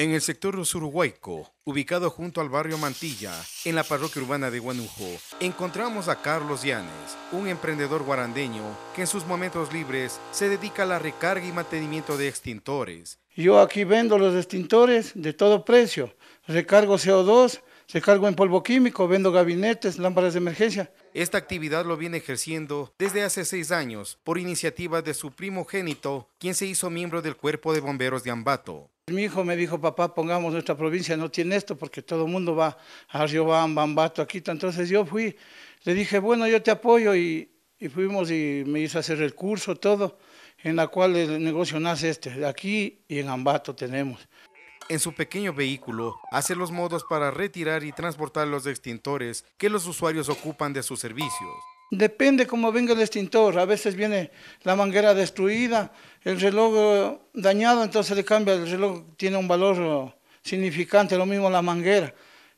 En el sector suruguayco, ubicado junto al barrio Mantilla, en la parroquia urbana de Guanujo, encontramos a Carlos Llanes, un emprendedor guarandeño que en sus momentos libres se dedica a la recarga y mantenimiento de extintores. Yo aquí vendo los extintores de todo precio, recargo CO2, recargo en polvo químico, vendo gabinetes, lámparas de emergencia. Esta actividad lo viene ejerciendo desde hace seis años por iniciativa de su primogénito, quien se hizo miembro del Cuerpo de Bomberos de Ambato. Mi hijo me dijo, papá, pongamos nuestra provincia, no tiene esto, porque todo el mundo va a Riobamba, Bambato, aquí. Entonces yo fui, le dije, bueno, yo te apoyo y, fuimos y me hizo hacer el curso, todo, en la cual el negocio nace este, aquí y en Ambato tenemos. En su pequeño vehículo hace los modos para retirar y transportar los extintores que los usuarios ocupan de sus servicios. Depende cómo venga el extintor. A veces viene la manguera destruida, el reloj eh, dañado, entonces le cambia el reloj, tiene un valor eh, significante, lo mismo la manguera.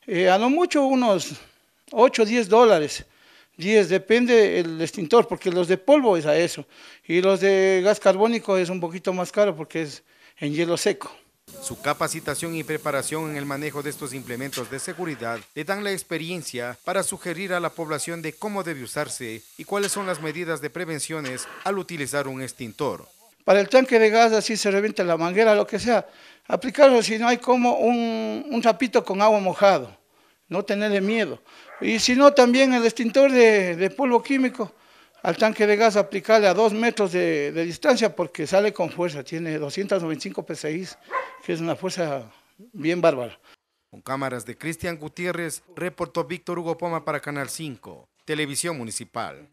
Eh, a lo mucho unos 8 o 10 dólares. 10, depende el extintor, porque los de polvo es a eso. Y los de gas carbónico es un poquito más caro porque es en hielo seco. Su capacitación y preparación en el manejo de estos implementos de seguridad le dan la experiencia para sugerir a la población de cómo debe usarse y cuáles son las medidas de prevenciones al utilizar un extintor. Para el tanque de gas, así se revienta la manguera, lo que sea, aplicarlo si no hay como un, un con agua mojado, no tenerle miedo. Y si no, también el extintor de polvo químico, al tanque de gas aplicarle a dos metros de, distancia porque sale con fuerza, tiene 295 PSI, que es una fuerza bien bárbara. Con cámaras de Cristian Gutiérrez, reportó Víctor Hugo Poma para Canal 5, Televisión Municipal.